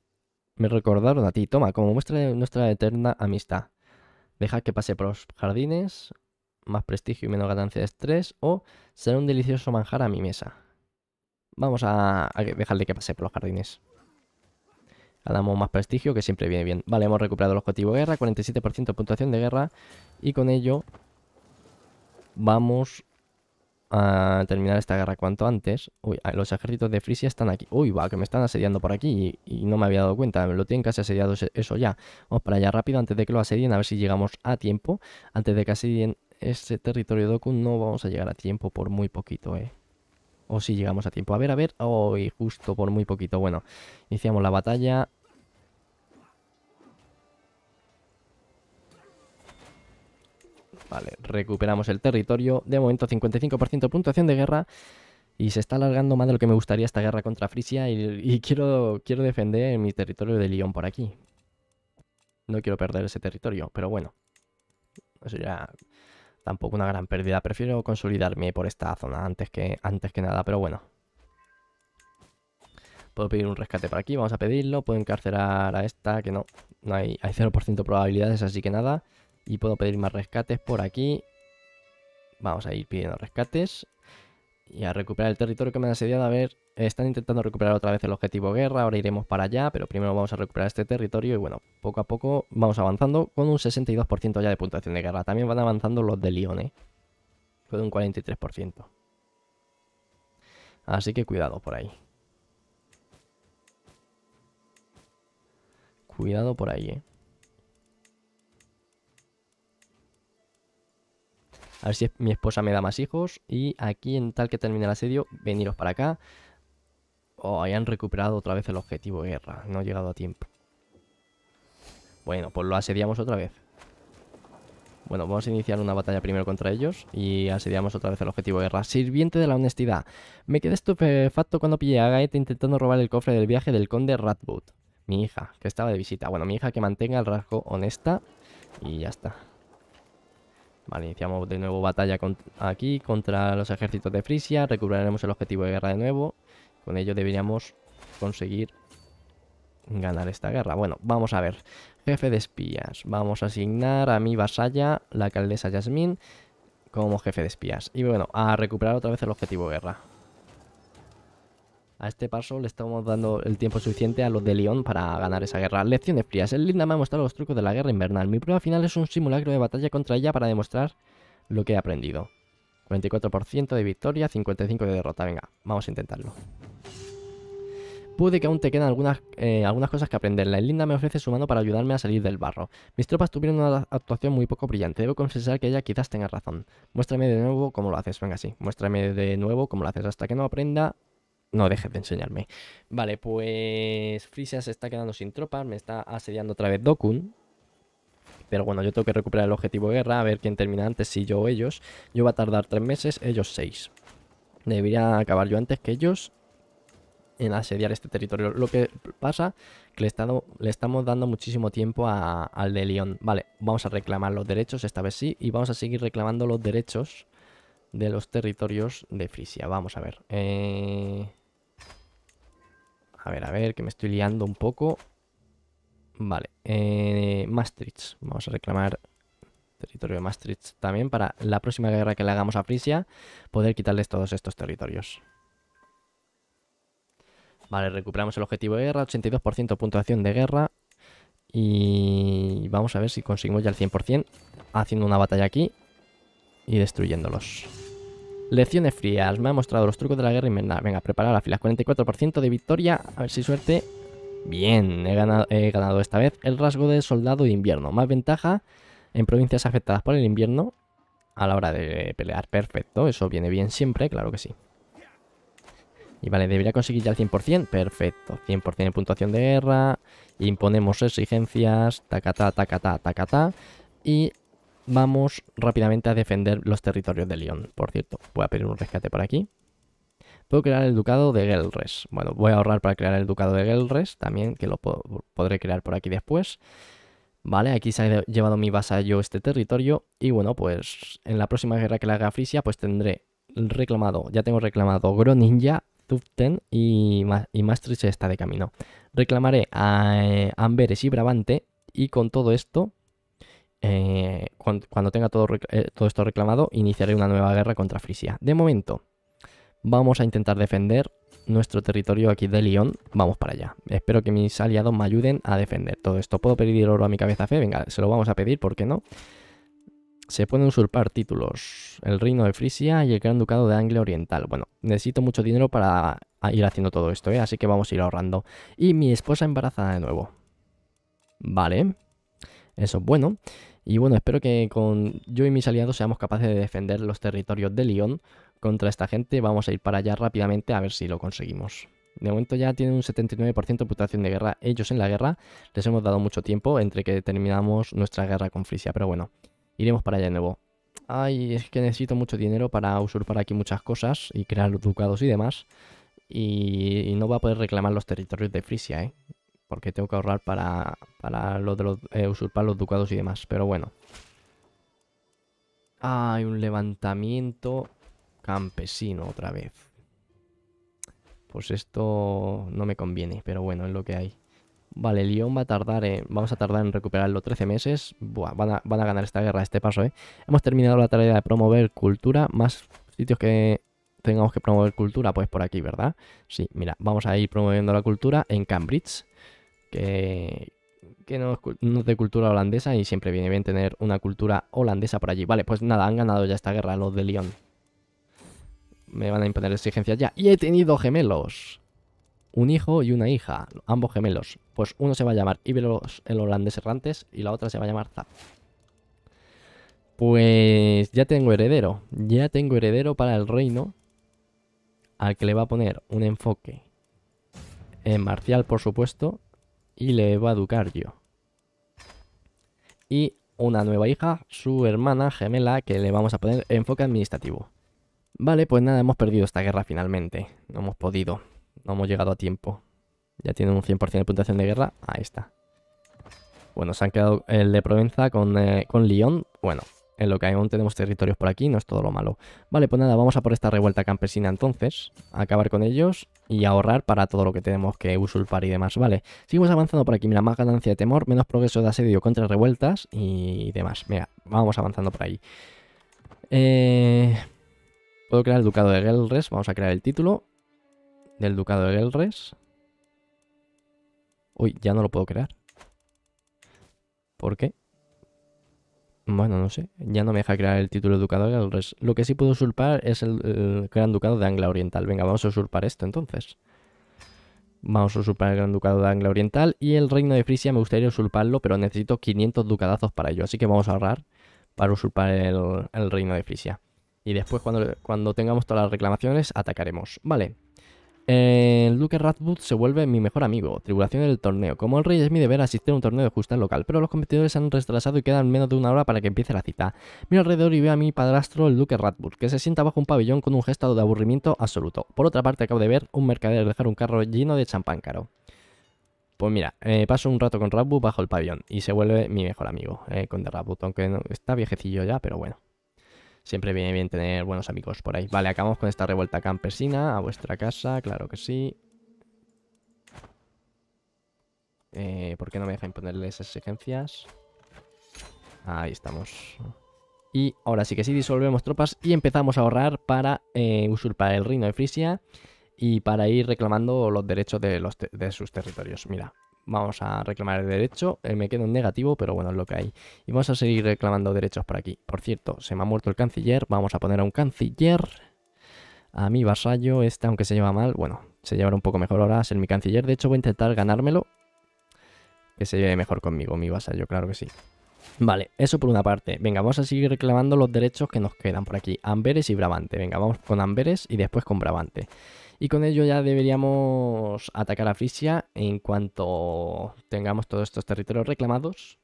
Me recordaron a ti. Toma, como muestra nuestra eterna amistad. Deja que pase por los jardines, más prestigio y menos ganancia de estrés, o será un delicioso manjar a mi mesa. Vamos a, dejarle que pase por los jardines. Hagamos más prestigio, que siempre viene bien. Vale, hemos recuperado el objetivo de guerra, 47% puntuación de guerra, y con ello vamos a terminar esta guerra cuanto antes. Uy, ah, los ejércitos de Frisia están aquí. Uy, va, que me están asediando por aquí y, no me había dado cuenta. Lo tienen casi asediado e-, eso ya. Vamos para allá rápido antes de que lo asedien, a ver si llegamos a tiempo. Antes de que asedien ese territorio de Oku, no vamos a llegar a tiempo por muy poquito, eh. O si llegamos a tiempo. A ver, a ver. Uy, justo por muy poquito. Bueno, iniciamos la batalla. Vale, recuperamos el territorio. De momento 55% puntuación de guerra. Y se está alargando más de lo que me gustaría esta guerra contra Frisia. Y, quiero, quiero defender mi territorio de Lyon por aquí. No quiero perder ese territorio, pero bueno. No sería tampoco una gran pérdida. Prefiero consolidarme por esta zona antes que, antes que nada, pero bueno. Puedo pedir un rescate por aquí, vamos a pedirlo. Puedo encarcelar a esta, que no, no hay, hay 0% probabilidades, así que nada. Y puedo pedir más rescates por aquí. Vamos a ir pidiendo rescates. Y a recuperar el territorio que me han asediado. A ver, están intentando recuperar otra vez el objetivo guerra. Ahora iremos para allá, pero primero vamos a recuperar este territorio. Y bueno, poco a poco vamos avanzando con un 62% ya de puntuación de guerra. También van avanzando los de Lyon, ¿eh? Con un 43%. Así que cuidado por ahí. Cuidado por ahí, ¿eh? a ver si mi esposa me da más hijos. Y aquí, en tal que termine el asedio, veniros para acá. Oh, hayan recuperado otra vez el objetivo guerra. No he llegado a tiempo. Bueno, pues lo asediamos otra vez. Bueno, vamos a iniciar una batalla primero contra ellos y asediamos otra vez el objetivo de guerra. Sirviente de la honestidad. Me quedé estupefacto cuando pillé a Gaeta intentando robar el cofre del viaje del conde Ratboot. Mi hija, que estaba de visita. Bueno, mi hija que mantenga el rasgo honesta y ya está. Vale, iniciamos de nuevo batalla aquí contra los ejércitos de Frisia. Recuperaremos el objetivo de guerra de nuevo. Con ello deberíamos conseguir ganar esta guerra. Bueno, vamos a ver. Jefe de espías. Vamos a asignar a mi vasalla, la caldesa Yasmín, como jefe de espías. Y bueno, a recuperar otra vez el objetivo de guerra. A este paso le estamos dando el tiempo suficiente a los de León para ganar esa guerra. Lecciones frías. El Linda me ha mostrado los trucos de la guerra invernal. Mi prueba final es un simulacro de batalla contra ella para demostrar lo que he aprendido. 44% de victoria, 55% de derrota. Venga, vamos a intentarlo. Pude que aún te quedan algunas, eh, algunas cosas que aprender. La Linda me ofrece su mano para ayudarme a salir del barro. Mis tropas tuvieron una actuación muy poco brillante. Debo confesar que ella quizás tenga razón. Muéstrame de nuevo cómo lo haces. Venga, sí. Muéstrame de nuevo cómo lo haces. Hasta que no aprenda no dejes de enseñarme. Vale, pues Frisia se está quedando sin tropas, me está asediando otra vez Dokun. Pero bueno, yo tengo que recuperar el objetivo de guerra, a ver quién termina antes, si yo o ellos. Yo va a tardar tres meses, ellos seis. Debería acabar yo antes que ellos en asediar este territorio. Lo que pasa que le, estado, le estamos dando muchísimo tiempo a, al de León. Vale, vamos a reclamar los derechos, esta vez sí, y vamos a seguir reclamando los derechos de los territorios de Frisia. Vamos a ver. Eh... A ver, a ver, que me estoy liando un poco. Vale, eh, Maastricht. Vamos a reclamar territorio de Maastricht también para la próxima guerra que le hagamos a Frisia, poder quitarles todos estos territorios. Vale, recuperamos el objetivo de guerra, 82% puntuación de guerra. Y vamos a ver si conseguimos ya el 100% haciendo una batalla aquí y destruyéndolos. Lecciones frías. Me ha mostrado los trucos de la guerra invernal. Venga, preparar las filas. 44% de victoria. A ver si suerte. Bien, he ganado, he ganado esta vez el rasgo de soldado de invierno. Más ventaja en provincias afectadas por el invierno a la hora de pelear. Perfecto, eso viene bien siempre, claro que sí. Y vale, debería conseguir ya el 100%. Perfecto, 100% de puntuación de guerra. Imponemos exigencias. Tacatá, tacatá, tacatá. Y Vamos rápidamente a defender los territorios de León. Por cierto, voy a pedir un rescate por aquí. Puedo crear el ducado de Gelres. Bueno, voy a ahorrar para crear el ducado de Gelres también, que lo podré crear por aquí después. Vale, aquí se ha llevado mi vasallo este territorio. Y bueno, pues en la próxima guerra que la haga Frisia, pues tendré reclamado, ya tengo reclamado Groninja, Zubten y, y Maastricht está de camino. Reclamaré a eh, Amberes y Brabante. Y con todo esto, eh, cuando, tenga todo, eh, todo esto reclamado, iniciaré una nueva guerra contra Frisia. De momento, vamos a intentar defender nuestro territorio aquí de Lyon Vamos para allá. Espero que mis aliados me ayuden a defender todo esto. ¿Puedo pedir oro a mi cabeza fe? Venga, se lo vamos a pedir, ¿por qué no? Se pueden usurpar títulos. El reino de Frisia y el gran ducado de Anglia Oriental. Bueno, necesito mucho dinero para ir haciendo todo esto, ¿eh? Así que vamos a ir ahorrando. Y mi esposa embarazada de nuevo. Vale. Eso es bueno. Y bueno, espero que con yo y mis aliados seamos capaces de defender los territorios de Lyon contra esta gente. Vamos a ir para allá rápidamente a ver si lo conseguimos. De momento ya tienen un 79% de putación de guerra ellos en la guerra. Les hemos dado mucho tiempo entre que terminamos nuestra guerra con Frisia, pero bueno, iremos para allá de nuevo. Ay, es que necesito mucho dinero para usurpar aquí muchas cosas y crear ducados y demás. Y, y no va a poder reclamar los territorios de Frisia, ¿eh? Porque tengo que ahorrar para, para de los, eh, usurpar los ducados y demás. Pero bueno. Hay un levantamiento campesino otra vez. Pues esto no me conviene, pero bueno, es lo que hay. Vale, Lyon va a tardar en, Vamos a tardar en recuperarlo 13 meses. Buah, van a, van a ganar esta guerra, este paso, ¿eh? Hemos terminado la tarea de promover cultura. Más sitios que tengamos que promover cultura, pues por aquí, ¿verdad? Sí, mira, vamos a ir promoviendo la cultura en Cambridge que, no, es de cultura holandesa y siempre viene bien tener una cultura holandesa por allí. Vale, pues nada, han ganado ya esta guerra los de León. Me van a imponer exigencias ya. Y he tenido gemelos. Un hijo y una hija, ambos gemelos. Pues uno se va a llamar Iberos el holandés errantes y la otra se va a llamar Zap. Pues ya tengo heredero. Ya tengo heredero para el reino al que le va a poner un enfoque en eh, marcial, por supuesto, y le va a educar yo. Y una nueva hija, su hermana gemela, que le vamos a poner enfoque administrativo. Vale, pues nada, hemos perdido esta guerra finalmente. No hemos podido. No hemos llegado a tiempo. Ya tiene un 100% de puntuación de guerra. Ahí está. Bueno, se han quedado el de Provenza con, eh, con Lyon. Bueno, en lo que aún tenemos territorios por aquí, no es todo lo malo. Vale, pues nada, vamos a por esta revuelta campesina entonces, acabar con ellos y ahorrar para todo lo que tenemos que usurpar y demás, vale. Seguimos avanzando por aquí, mira, más ganancia de temor, menos progreso de asedio contra revueltas y demás. Mira, vamos avanzando por ahí. Eh, puedo crear el ducado de Gelres, vamos a crear el título del ducado de Gelres. Uy, ya no lo puedo crear. ¿Por qué? Bueno, no sé, ya no me deja crear el título educador. Lo que sí puedo usurpar es el, Gran Ducado de Angla Oriental. Venga, vamos a usurpar esto entonces. Vamos a usurpar el Gran Ducado de Angla Oriental y el Reino de Frisia me gustaría usurparlo, pero necesito 500 ducadazos para ello, así que vamos a ahorrar para usurpar el, el Reino de Frisia. Y después cuando, cuando tengamos todas las reclamaciones atacaremos. Vale. El Luke Radboud se vuelve mi mejor amigo. Tribulación del torneo. Como el rey es mi deber asistir a un torneo de justa local, pero los competidores han retrasado y quedan menos de una hora para que empiece la cita. Miro alrededor y veo a mi padrastro, el Luke Radboud, que se sienta bajo un pabellón con un gesto de aburrimiento absoluto. Por otra parte, acabo de ver un mercader dejar un carro lleno de champán caro. Pues mira, eh, paso un rato con Radboud bajo el pabellón y se vuelve mi mejor amigo eh, con de Radboud, aunque está viejecillo ya, pero bueno. Siempre viene bien tener buenos amigos por ahí. Vale, acabamos con esta revuelta campesina. A vuestra casa, claro que sí. Eh, ¿Por qué no me dejan imponerles exigencias? Ahí estamos. Y ahora sí que sí disolvemos tropas y empezamos a ahorrar para eh, usurpar el reino de Frisia y para ir reclamando los derechos de, los de sus territorios. Mira, Vamos a reclamar el derecho. Eh, me quedo en negativo, pero bueno, es lo que hay. Y vamos a seguir reclamando derechos por aquí. Por cierto, se me ha muerto el canciller. Vamos a poner a un canciller. A mi vasallo, este, aunque se lleva mal, bueno, se llevará un poco mejor ahora. Es mi canciller. De hecho, voy a intentar ganármelo. Que se lleve mejor conmigo, mi vasallo, claro que sí. Vale, eso por una parte. Venga, vamos a seguir reclamando los derechos que nos quedan por aquí. Amberes y Brabante. Venga, vamos con Amberes y después con Brabante. Y con ello ya deberíamos atacar a Frisia en cuanto tengamos todos estos territorios reclamados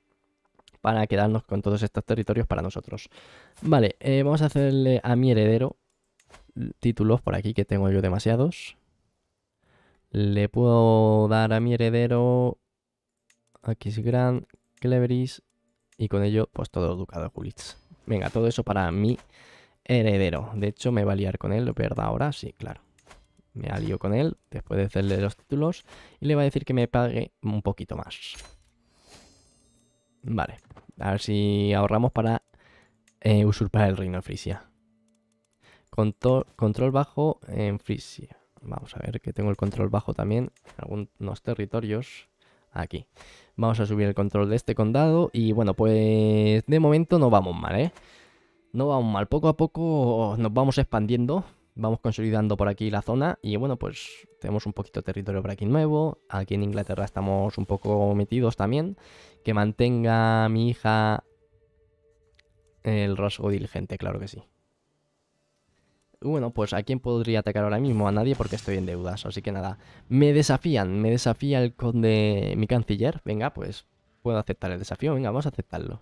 para quedarnos con todos estos territorios para nosotros. Vale, eh, vamos a hacerle a mi heredero títulos por aquí que tengo yo demasiados. Le puedo dar a mi heredero... Aquí es Gran Cleveris y con ello, pues todo el ducado Kulitz. Venga, todo eso para mi heredero. De hecho, me va a liar con él, ¿verdad? Ahora sí, claro. Me alío con él después de hacerle los títulos y le va a decir que me pague un poquito más. Vale, a ver si ahorramos para eh, usurpar el reino de Frisia. Control, control bajo en Frisia. Vamos a ver que tengo el control bajo también en algunos territorios aquí. Vamos a subir el control de este condado y bueno, pues de momento no vamos mal, ¿eh? No vamos mal, poco a poco nos vamos expandiendo, vamos consolidando por aquí la zona y bueno, pues tenemos un poquito de territorio por aquí nuevo, aquí en Inglaterra estamos un poco metidos también, que mantenga mi hija el rasgo diligente, claro que sí bueno, pues ¿a quién podría atacar ahora mismo? A nadie porque estoy en deudas, así que nada. Me desafían, me desafía el conde, mi canciller. Venga, pues puedo aceptar el desafío, venga, vamos a aceptarlo.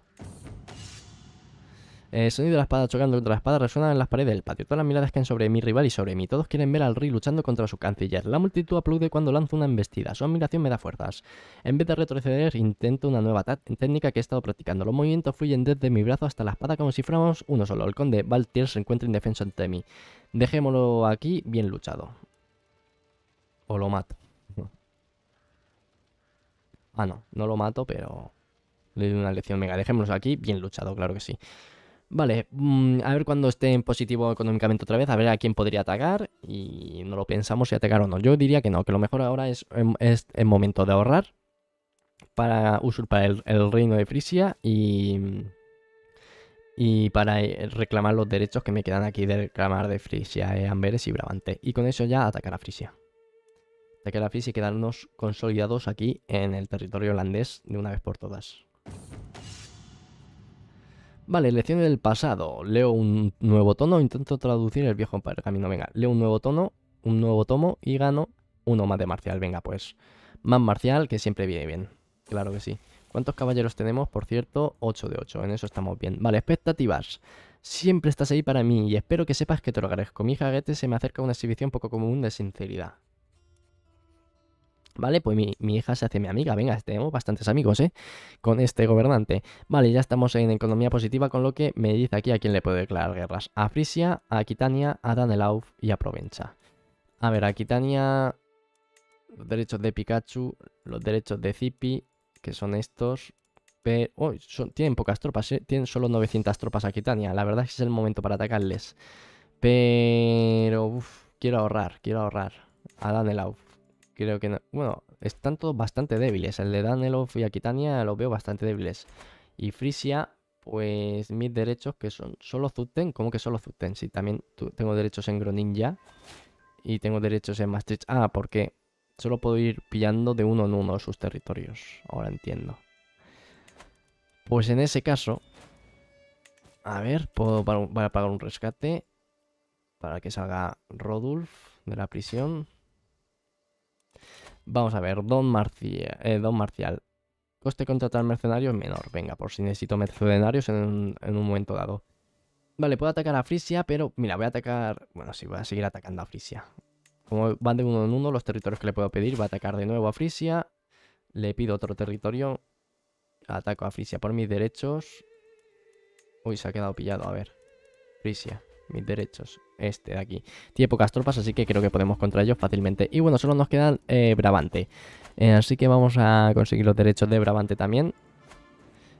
El eh, sonido de la espada chocando contra la espada resuena en las paredes del patio. Todas las miradas caen sobre mi rival y sobre mí. Todos quieren ver al rey luchando contra su canciller. La multitud aplaude cuando lanza una embestida. Su admiración me da fuerzas. En vez de retroceder, intento una nueva técnica que he estado practicando. Los movimientos fluyen desde mi brazo hasta la espada como si fuéramos uno solo. El conde Valtier se encuentra indefenso ante mí. Dejémoslo aquí bien luchado. O lo mato. Ah, no, no lo mato, pero le doy una lección. Venga, dejémoslo aquí bien luchado, claro que sí. Vale, mm, a ver cuando esté en positivo económicamente otra vez, a ver a quién podría atacar y no lo pensamos si atacar o no. Yo diría que no, que lo mejor ahora es, em, el momento de ahorrar para usurpar el, reino de Frisia y, y para eh, reclamar los derechos que me quedan aquí de reclamar de Frisia, eh, Amberes y Brabante. Y con eso ya atacar a Frisia. Atacar a Frisia y quedarnos consolidados aquí en el territorio holandés de una vez por todas. Vale, lección del pasado. Leo un nuevo tono, intento traducir el viejo camino, Venga, leo un nuevo tono, un nuevo tomo y gano uno más de marcial. Venga, pues más marcial que siempre viene bien. Claro que sí. ¿Cuántos caballeros tenemos? Por cierto, 8 de 8. En eso estamos bien. Vale, expectativas. Siempre estás ahí para mí y espero que sepas que te lo agradezco. Mi jaguete se me acerca a una exhibición poco común de sinceridad. Vale, pues mi, mi, hija se hace mi amiga. Venga, tenemos bastantes amigos, ¿eh? Con este gobernante. Vale, ya estamos en economía positiva, con lo que me dice aquí a quién le puedo declarar guerras. A Frisia, a Aquitania, a Danelauf y a Provenza. A ver, Aquitania... Los derechos de Pikachu, los derechos de Zippy, que son estos. Pero... Uy, tienen pocas tropas, ¿eh? Tienen solo 900 tropas Aquitania. La verdad es que es el momento para atacarles. Pero... quiero ahorrar, quiero ahorrar. A Danelauf creo que no. Bueno, están todos bastante débiles. El de Danelof y Aquitania los veo bastante débiles. Y Frisia, pues mis derechos que son solo Zutten, ¿cómo que solo Zutten? si también tengo derechos en Groninja y tengo derechos en Maastricht. Ah, porque solo puedo ir pillando de uno en uno sus territorios. Ahora entiendo. Pues en ese caso, a ver, puedo para, pagar un rescate para que salga Rodulf de la prisión. Vamos a ver, Don, eh, Don Marcial. Coste contratar mercenarios menor. Venga, por si necesito mercenarios en un, momento dado. Vale, puedo atacar a Frisia, pero mira, voy a atacar... Bueno, sí, voy a seguir atacando a Frisia. Como van de uno en uno los territorios que le puedo pedir, va a atacar de nuevo a Frisia. Le pido otro territorio. Ataco a Frisia por mis derechos. Uy, se ha quedado pillado, a ver. Frisia mis derechos, este de aquí. Tiene pocas tropas, así que creo que podemos contra ellos fácilmente. Y bueno, solo nos queda eh, Brabante. Eh, así que vamos a conseguir los derechos de Brabante también.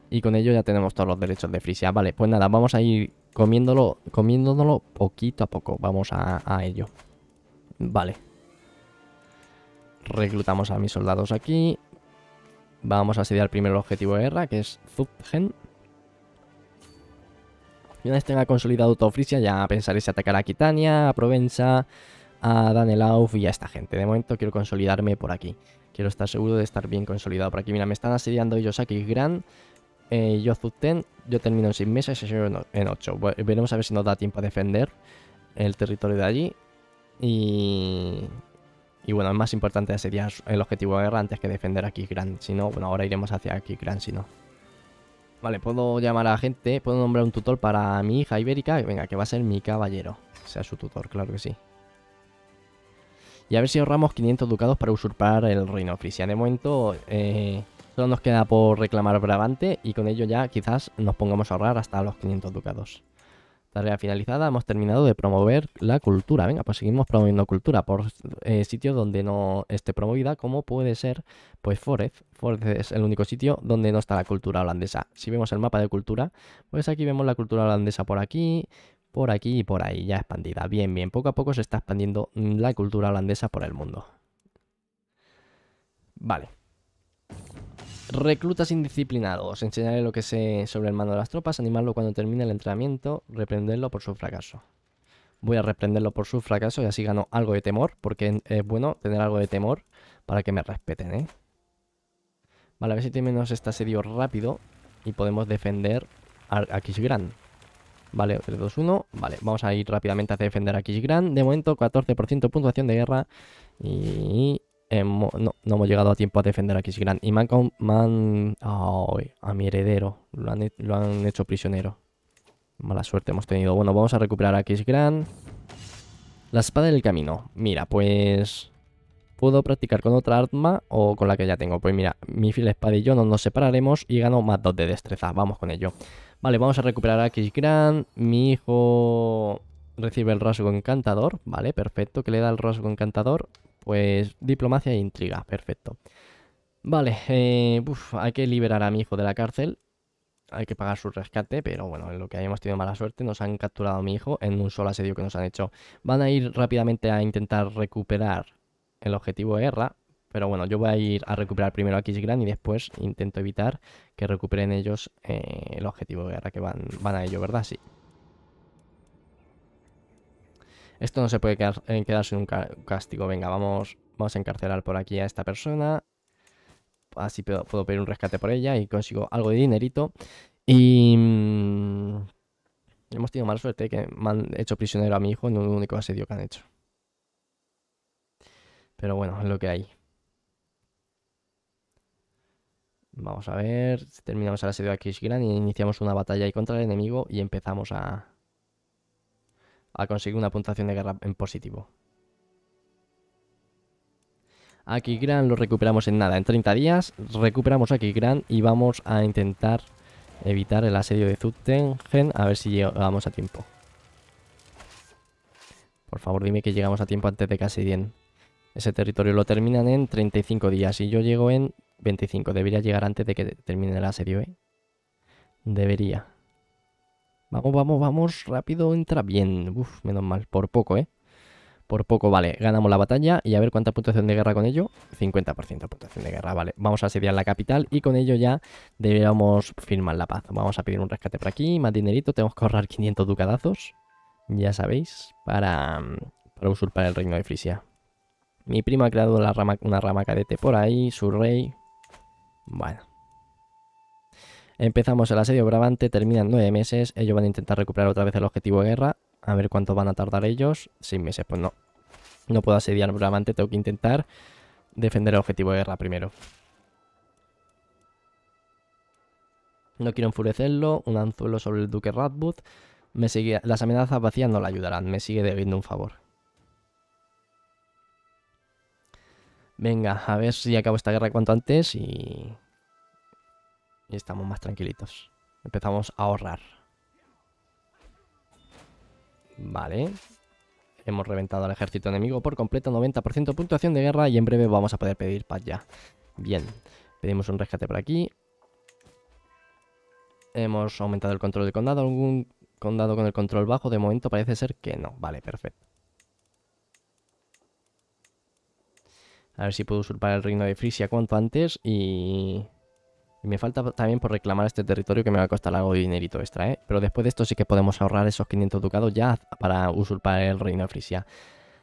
Y con ello ya tenemos todos los derechos de Frisia. Vale, pues nada, vamos a ir comiéndolo, comiéndolo poquito a poco. Vamos a, a ello. Vale. Reclutamos a mis soldados aquí. Vamos a asediar primero primer objetivo de guerra, que es Zubgen. Una vez tenga consolidado todo Frisia, ya pensaré si atacar a Quitania, a Provenza, a Danelauf y a esta gente. De momento quiero consolidarme por aquí. Quiero estar seguro de estar bien consolidado por aquí. Mira, me están asediando ellos aquí Gran, eh, yo Zutten. Yo termino en 6 meses y yo en 8. Veremos a ver si nos da tiempo a defender el territorio de allí. Y... Y bueno, es más importante asediar el objetivo de guerra antes que defender a gran, Si no, bueno, ahora iremos hacia aquí gran si no. Vale, puedo llamar a gente, puedo nombrar un tutor para mi hija ibérica. Venga, que va a ser mi caballero. Sea su tutor, claro que sí. Y a ver si ahorramos 500 ducados para usurpar el reino frisia. De momento, eh, solo nos queda por reclamar Brabante y con ello ya quizás nos pongamos a ahorrar hasta los 500 ducados. Tarea finalizada, hemos terminado de promover la cultura. Venga, pues seguimos promoviendo cultura por eh, sitio sitios donde no esté promovida, como puede ser pues Forez. Forez es el único sitio donde no está la cultura holandesa. Si vemos el mapa de cultura, pues aquí vemos la cultura holandesa por aquí, por aquí y por ahí, ya expandida. Bien, bien, poco a poco se está expandiendo la cultura holandesa por el mundo. Vale. Reclutas indisciplinados. enseñaré lo que sé sobre el mando de las tropas, animarlo cuando termine el entrenamiento, reprenderlo por su fracaso. Voy a reprenderlo por su fracaso y así gano algo de temor, porque es bueno tener algo de temor para que me respeten, ¿eh? Vale, a ver si tenemos este asedio rápido y podemos defender a, Kishgran. Vale, 3, 2, 1. Vale, vamos a ir rápidamente a defender a Kishgran. De momento, 14% puntuación de guerra. Y no, hemos llegado a tiempo a defender a Kisgran. Y man han, a mi heredero. Lo han, hecho prisionero. Mala suerte hemos tenido. Bueno, vamos a recuperar a Kisgran. La espada del camino. Mira, pues... Puedo practicar con otra arma o con la que ya tengo. Pues mira, mi fiel espada y yo no nos separaremos y gano más 2 de destreza. Vamos con ello. Vale, vamos a recuperar a Kisgran. Mi hijo recibe el rasgo encantador. Vale, perfecto. Que le da el rasgo encantador. Pues diplomacia e intriga, perfecto. Vale, eh, hay que liberar a mi hijo de la cárcel. Hay que pagar su rescate, pero bueno, en lo que hayamos tenido mala suerte, nos han capturado a mi hijo en un solo asedio que nos han hecho. Van a ir rápidamente a intentar recuperar el objetivo de guerra, pero bueno, yo voy a ir a recuperar primero a gran y después intento evitar que recuperen ellos eh, el objetivo de guerra que van, van a ello, ¿verdad? Sí. Esto no se puede quedar, eh, sin un castigo. Venga, vamos, vamos a encarcelar por aquí a esta persona. Así puedo, pedir un rescate por ella y consigo algo de dinerito. Y... Mm, hemos tenido mala suerte que me han hecho prisionero a mi hijo en un único asedio que han hecho. Pero bueno, es lo que hay. Vamos a ver. Terminamos el asedio de Kishgran y iniciamos una batalla ahí contra el enemigo y empezamos a, a conseguir una puntuación de guerra en positivo. Aquí Gran lo recuperamos en nada, en 30 días recuperamos aquí Gran. y vamos a intentar evitar el asedio de Zuttengen a ver si llegamos a tiempo. Por favor dime que llegamos a tiempo antes de que asedien. Ese territorio lo terminan en 35 días y yo llego en 25. Debería llegar antes de que termine el asedio, ¿eh? Debería. Vamos, vamos, vamos. Rápido, entra bien. Uf, menos mal. Por poco, ¿eh? Por poco, vale. Ganamos la batalla y a ver cuánta puntuación de guerra con ello. 50% puntuación de guerra, vale. Vamos a asediar la capital y con ello ya deberíamos firmar la paz. Vamos a pedir un rescate por aquí, más dinerito. Tenemos que ahorrar 500 ducadazos, ya sabéis, para, para usurpar el reino de Frisia. Mi primo ha creado una rama cadete por ahí, su rey. Bueno. Empezamos el asedio Brabante, terminan nueve meses, ellos van a intentar recuperar otra vez el objetivo de guerra, a ver cuánto van a tardar ellos, seis meses, pues no. No puedo asediar Brabante, tengo que intentar defender el objetivo de guerra primero. No quiero enfurecerlo, un anzuelo sobre el duque Radboud. las amenazas vacías no le ayudarán, me sigue debiendo un favor. Venga, a ver si acabo esta guerra cuanto antes y y estamos más tranquilitos. Empezamos a ahorrar. Vale. Hemos reventado al ejército enemigo por completo, 90% puntuación de guerra y en breve vamos a poder pedir paz ya. Bien, pedimos un rescate por aquí. Hemos aumentado el control del condado. ¿Algún condado con el control bajo? De momento parece ser que no. Vale, perfecto. A ver si puedo usurpar el reino de Frisia cuanto antes y... Y me falta también por reclamar este territorio que me va a costar algo de dinerito extra, ¿eh? Pero después de esto sí que podemos ahorrar esos 500 ducados ya para usurpar el reino de Frisia.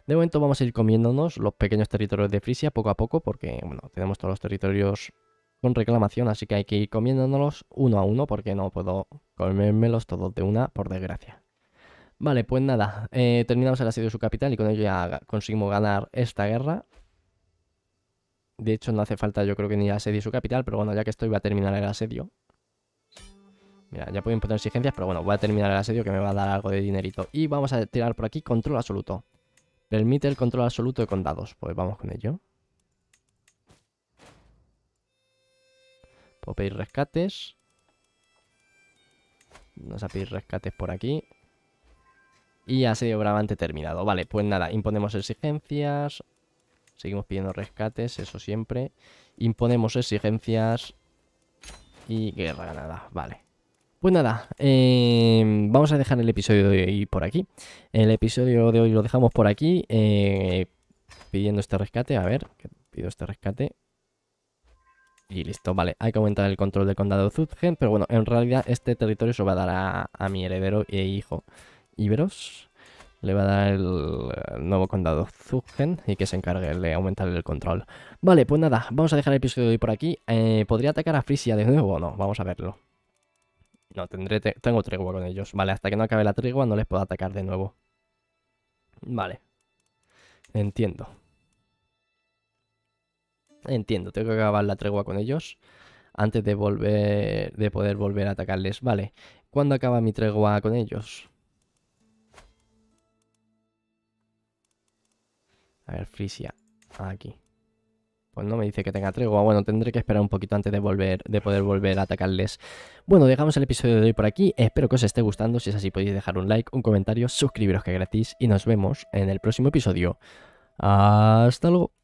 De momento vamos a ir comiéndonos los pequeños territorios de Frisia poco a poco porque, bueno, tenemos todos los territorios con reclamación, así que hay que ir comiéndonos uno a uno porque no puedo comérmelos todos de una, por desgracia. Vale, pues nada, eh, terminamos el asedio de su capital y con ello ya conseguimos ganar esta guerra. De hecho, no hace falta, yo creo que ni asedio su capital, pero bueno, ya que estoy, voy a terminar el asedio. Mira, ya puedo imponer exigencias, pero bueno, voy a terminar el asedio que me va a dar algo de dinerito. Y vamos a tirar por aquí control absoluto. Permite el control absoluto de condados. Pues vamos con ello. Puedo pedir rescates. Vamos a pedir rescates por aquí. Y asedio bravante terminado. Vale, pues nada, imponemos exigencias. Seguimos pidiendo rescates, eso siempre. Imponemos exigencias y guerra ganada, vale. Pues nada, em, vamos a dejar el episodio de hoy por aquí. El episodio de hoy lo dejamos por aquí, eh, pidiendo este rescate. A ver, pido este rescate. Y listo, vale, hay que aumentar el control del condado de Zutgen, pero bueno, en realidad este territorio se lo va a dar a mi heredero e hijo Iberos le va a dar el, nuevo condado Zugen y que se encargue de aumentar el control. Vale, pues nada, vamos a dejar el episodio de hoy por aquí. Eh, ¿Podría atacar a Frisia de nuevo no? Vamos a verlo. No, tendré tengo tregua con ellos. Vale, hasta que no acabe la tregua no les puedo atacar de nuevo. Vale. Entiendo. Entiendo, tengo que acabar la tregua con ellos antes de, volver, de poder volver a atacarles. Vale, ¿cuándo acaba mi tregua con ellos? A ver, Frisia. Ah, aquí. Pues no me dice que tenga tregua. Bueno, tendré que esperar un poquito antes de, volver, de poder volver a atacarles. Bueno, dejamos el episodio de hoy por aquí. Espero que os esté gustando. Si es así, podéis dejar un like, un comentario, suscribiros que es gratis. Y nos vemos en el próximo episodio. Hasta luego.